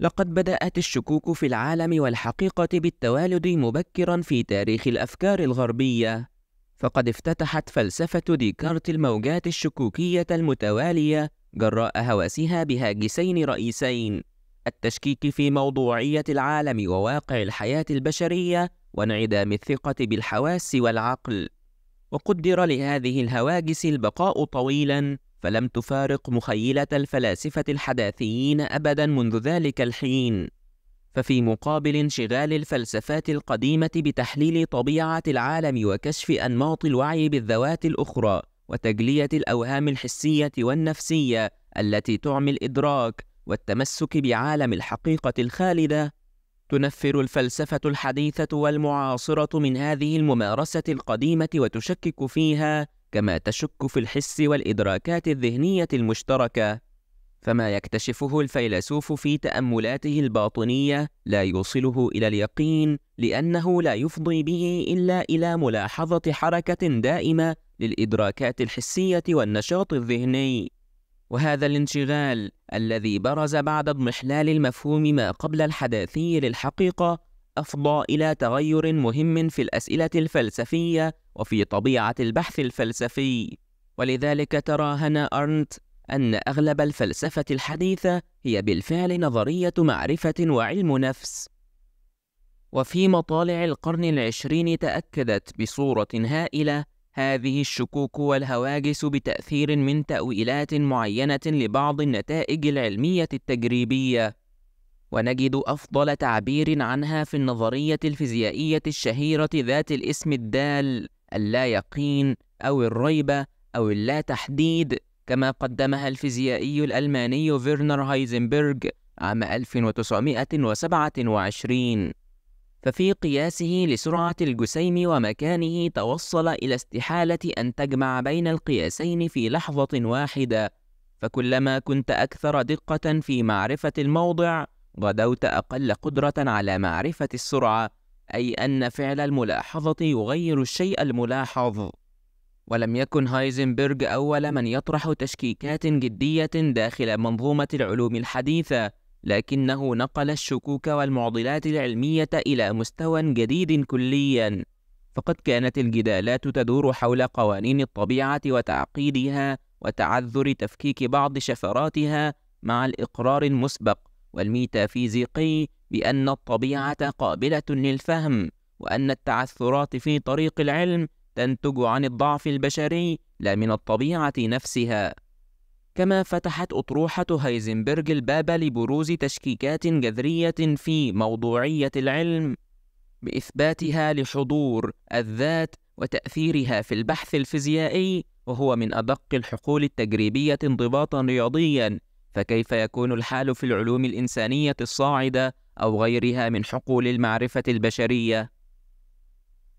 لقد بدأت الشكوك في العالم والحقيقة بالتوالد مبكرا في تاريخ الأفكار الغربية، فقد افتتحت فلسفة ديكارت الموجات الشكوكية المتوالية جراء هوسها بهاجسين رئيسين: التشكيك في موضوعية العالم وواقع الحياة البشرية، وانعدام الثقة بالحواس والعقل. وقدر لهذه الهواجس البقاء طويلا فلم تفارق مخيلة الفلاسفة الحداثيين أبدا منذ ذلك الحين ففي مقابل انشغال الفلسفات القديمة بتحليل طبيعة العالم وكشف أنماط الوعي بالذوات الأخرى وتجلية الأوهام الحسية والنفسية التي تعمي الإدراك والتمسك بعالم الحقيقة الخالدة تنفر الفلسفة الحديثة والمعاصرة من هذه الممارسة القديمة وتشكك فيها كما تشك في الحس والإدراكات الذهنية المشتركة فما يكتشفه الفيلسوف في تأملاته الباطنية لا يوصله إلى اليقين لأنه لا يفضي به إلا إلى ملاحظة حركة دائمة للإدراكات الحسية والنشاط الذهني وهذا الانشغال الذي برز بعد اضمحلال المفهوم ما قبل الحداثي للحقيقة أفضى إلى تغير مهم في الأسئلة الفلسفية وفي طبيعة البحث الفلسفي، ولذلك ترى هنا أرنت أن أغلب الفلسفة الحديثة هي بالفعل نظرية معرفة وعلم نفس. وفي مطالع القرن العشرين تأكدت بصورة هائلة هذه الشكوك والهواجس بتأثير من تأويلات معينة لبعض النتائج العلمية التجريبية ونجد أفضل تعبير عنها في النظرية الفيزيائية الشهيرة ذات الاسم الدال اللا يقين أو الريبة أو اللا تحديد كما قدمها الفيزيائي الألماني فيرنر هايزنبرغ عام 1927 ففي قياسه لسرعة الجسيم ومكانه توصل إلى استحالة أن تجمع بين القياسين في لحظة واحدة فكلما كنت أكثر دقة في معرفة الموضع غدوت أقل قدرة على معرفة السرعة أي أن فعل الملاحظة يغير الشيء الملاحظ ولم يكن هايزنبرغ أول من يطرح تشكيكات جدية داخل منظومة العلوم الحديثة لكنه نقل الشكوك والمعضلات العلمية إلى مستوى جديد كليا فقد كانت الجدالات تدور حول قوانين الطبيعة وتعقيدها وتعذر تفكيك بعض شفراتها مع الإقرار المسبق والميتافيزيقي بأن الطبيعة قابلة للفهم وأن التعثرات في طريق العلم تنتج عن الضعف البشري لا من الطبيعة نفسها كما فتحت أطروحة هايزنبرغ الباب لبروز تشكيكات جذرية في موضوعية العلم بإثباتها لحضور الذات وتأثيرها في البحث الفيزيائي وهو من أدق الحقول التجريبية انضباطا رياضيا فكيف يكون الحال في العلوم الإنسانية الصاعدة أو غيرها من حقول المعرفة البشرية؟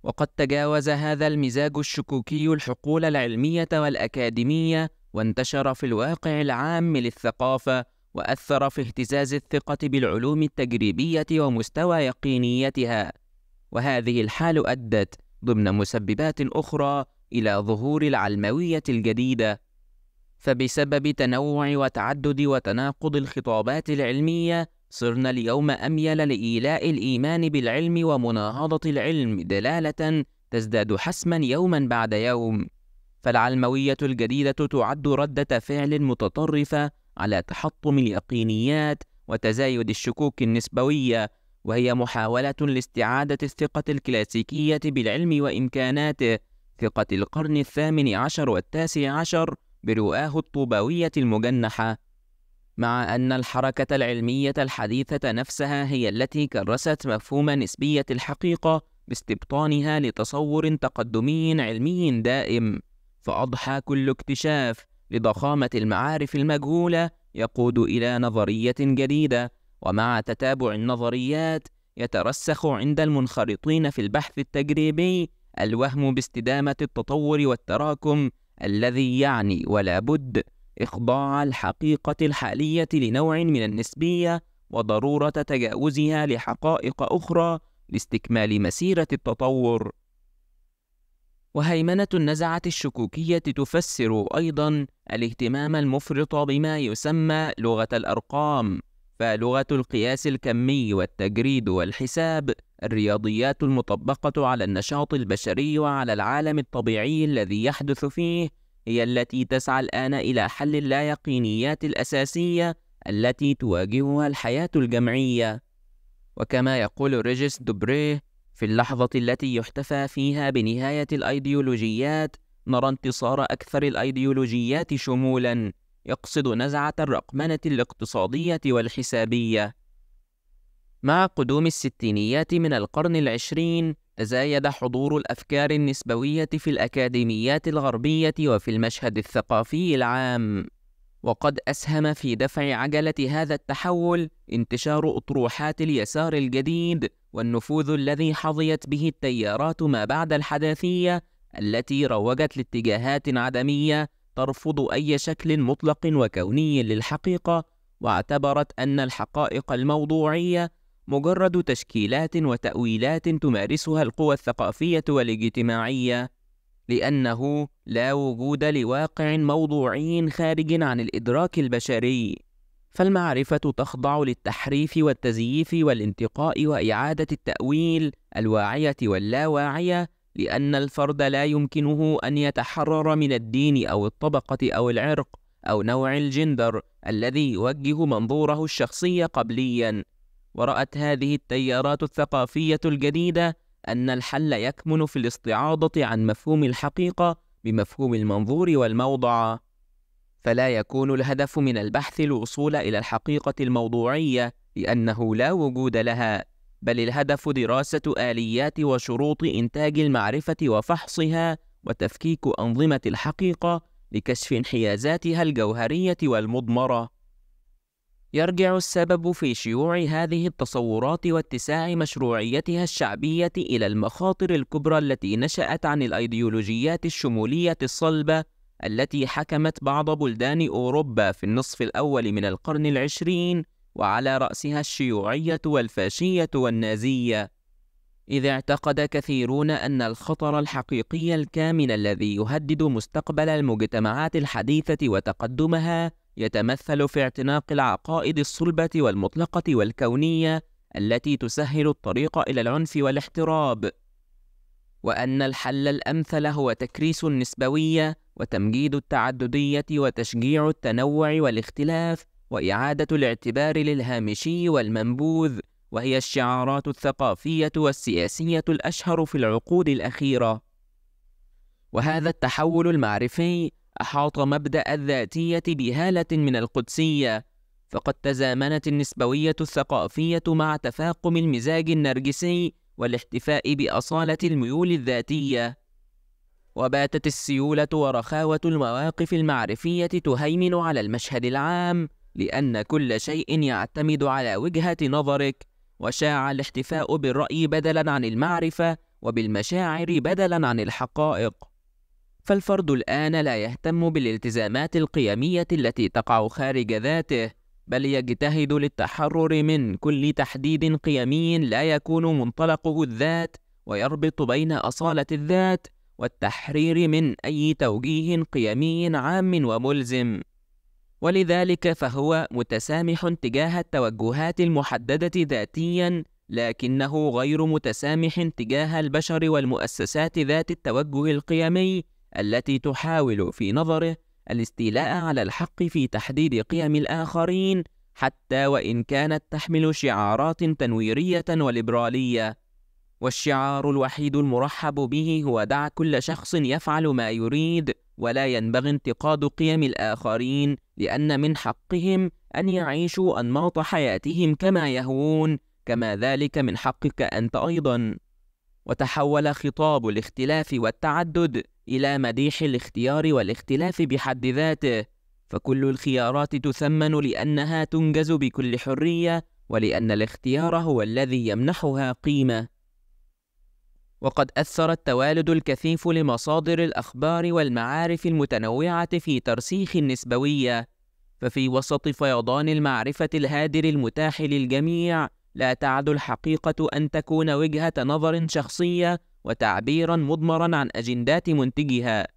وقد تجاوز هذا المزاج الشكوكي الحقول العلمية والأكاديمية وانتشر في الواقع العام للثقافة وأثر في اهتزاز الثقة بالعلوم التجريبية ومستوى يقينيتها، وهذه الحال أدت ضمن مسببات أخرى إلى ظهور العلموية الجديدة فبسبب تنوع وتعدد وتناقض الخطابات العلمية صرنا اليوم أميل لإيلاء الإيمان بالعلم ومناهضة العلم دلالة تزداد حسما يوما بعد يوم فالعلموية الجديدة تعد ردة فعل متطرفة على تحطم اليقينيات وتزايد الشكوك النسبوية وهي محاولة لاستعادة الثقة الكلاسيكية بالعلم وإمكاناته ثقة القرن الثامن عشر والتاسع عشر برؤاه الطوباوية المجنحة، مع أن الحركة العلمية الحديثة نفسها هي التي كرست مفهوم نسبية الحقيقة باستبطانها لتصور تقدمي علمي دائم، فأضحى كل اكتشاف لضخامة المعارف المجهولة يقود إلى نظرية جديدة، ومع تتابع النظريات يترسخ عند المنخرطين في البحث التجريبي الوهم باستدامة التطور والتراكم الذي يعني ولا بد إخضاع الحقيقة الحالية لنوع من النسبية وضرورة تجاوزها لحقائق أخرى لاستكمال مسيرة التطور. وهيمنة النزعة الشكوكية تفسر أيضا الاهتمام المفرط بما يسمى لغة الأرقام، فلغة القياس الكمي والتجريد والحساب الرياضيات المطبقة على النشاط البشري وعلى العالم الطبيعي الذي يحدث فيه هي التي تسعى الآن إلى حل اللايقينيات الأساسية التي تواجهها الحياة الجمعية وكما يقول ريجيس دوبريه في اللحظة التي يحتفى فيها بنهاية الأيديولوجيات نرى انتصار أكثر الأيديولوجيات شمولا يقصد نزعة الرقمنة الاقتصادية والحسابية مع قدوم الستينيات من القرن العشرين تزايد حضور الأفكار النسبوية في الأكاديميات الغربية وفي المشهد الثقافي العام، وقد أسهم في دفع عجلة هذا التحول انتشار أطروحات اليسار الجديد والنفوذ الذي حظيت به التيارات ما بعد الحداثية التي روجت لاتجاهات عدمية ترفض أي شكل مطلق وكوني للحقيقة واعتبرت أن الحقائق الموضوعية مجرد تشكيلات وتأويلات تمارسها القوى الثقافية والاجتماعية، لأنه لا وجود لواقع موضوعي خارج عن الإدراك البشري، فالمعرفة تخضع للتحريف والتزييف والانتقاء وإعادة التأويل الواعية واللاواعية، لأن الفرد لا يمكنه أن يتحرر من الدين أو الطبقة أو العرق أو نوع الجندر الذي يوجه منظوره الشخصي قبليًا، ورأت هذه التيارات الثقافية الجديدة أن الحل يكمن في الاستعاضة عن مفهوم الحقيقة بمفهوم المنظور والموضع، فلا يكون الهدف من البحث الوصول إلى الحقيقة الموضوعية لأنه لا وجود لها، بل الهدف دراسة آليات وشروط إنتاج المعرفة وفحصها وتفكيك أنظمة الحقيقة لكشف انحيازاتها الجوهرية والمضمرة. يرجع السبب في شيوع هذه التصورات واتساع مشروعيتها الشعبية إلى المخاطر الكبرى التي نشأت عن الأيديولوجيات الشمولية الصلبة التي حكمت بعض بلدان أوروبا في النصف الأول من القرن العشرين وعلى رأسها الشيوعية والفاشية والنازية إذ اعتقد كثيرون أن الخطر الحقيقي الكامن الذي يهدد مستقبل المجتمعات الحديثة وتقدمها يتمثل في اعتناق العقائد الصلبة والمطلقة والكونية التي تسهل الطريق إلى العنف والاحتراب، وأن الحل الأمثل هو تكريس النسبوية وتمجيد التعددية وتشجيع التنوع والاختلاف وإعادة الاعتبار للهامشي والمنبوذ، وهي الشعارات الثقافية والسياسية الأشهر في العقود الأخيرة. وهذا التحول المعرفي أحاط مبدأ الذاتية بهالة من القدسية، فقد تزامنت النسبوية الثقافية مع تفاقم المزاج النرجسي والاحتفاء بأصالة الميول الذاتية، وباتت السيولة ورخاوة المواقف المعرفية تهيمن على المشهد العام، لأن كل شيء يعتمد على وجهة نظرك، وشاع الاحتفاء بالرأي بدلاً عن المعرفة، وبالمشاعر بدلاً عن الحقائق. فالفرد الآن لا يهتم بالالتزامات القيمية التي تقع خارج ذاته، بل يجتهد للتحرر من كل تحديد قيمي لا يكون منطلقه الذات، ويربط بين أصالة الذات والتحرير من أي توجيه قيمي عام وملزم. ولذلك فهو متسامح تجاه التوجهات المحددة ذاتيًا، لكنه غير متسامح تجاه البشر والمؤسسات ذات التوجه القيمي التي تحاول في نظره الاستيلاء على الحق في تحديد قيم الآخرين حتى وإن كانت تحمل شعارات تنويرية وليبرالية والشعار الوحيد المرحب به هو دع كل شخص يفعل ما يريد ولا ينبغي انتقاد قيم الآخرين لأن من حقهم أن يعيشوا أنماط حياتهم كما يهوون كما ذلك من حقك أنت أيضا وتحول خطاب الاختلاف والتعدد إلى مديح الاختيار والاختلاف بحد ذاته فكل الخيارات تثمن لأنها تنجز بكل حرية ولأن الاختيار هو الذي يمنحها قيمة وقد أثر التوالد الكثيف لمصادر الأخبار والمعارف المتنوعة في ترسيخ النسبوية ففي وسط فيضان المعرفة الهادر المتاح للجميع لا تعد الحقيقة أن تكون وجهة نظر شخصية وتعبيرا مضمرا عن أجندات منتجها،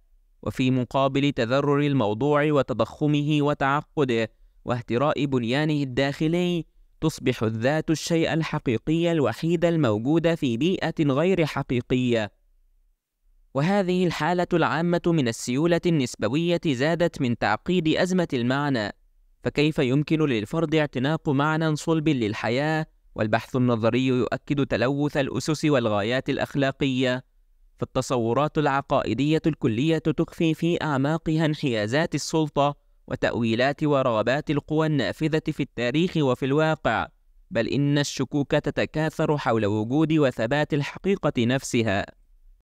وفي مقابل تذرر الموضوع وتضخمه وتعقده واهتراء بنيانه الداخلي، تصبح الذات الشيء الحقيقي الوحيد الموجود في بيئة غير حقيقية. وهذه الحالة العامة من السيولة النسبوية زادت من تعقيد أزمة المعنى، فكيف يمكن للفرد اعتناق معنى صلب للحياة والبحث النظري يؤكد تلوث الأسس والغايات الأخلاقية فالتصورات العقائدية الكلية تخفي في أعماقها انحيازات السلطة وتأويلات ورغبات القوى النافذة في التاريخ وفي الواقع، بل إن الشكوك تتكاثر حول وجود وثبات الحقيقة نفسها.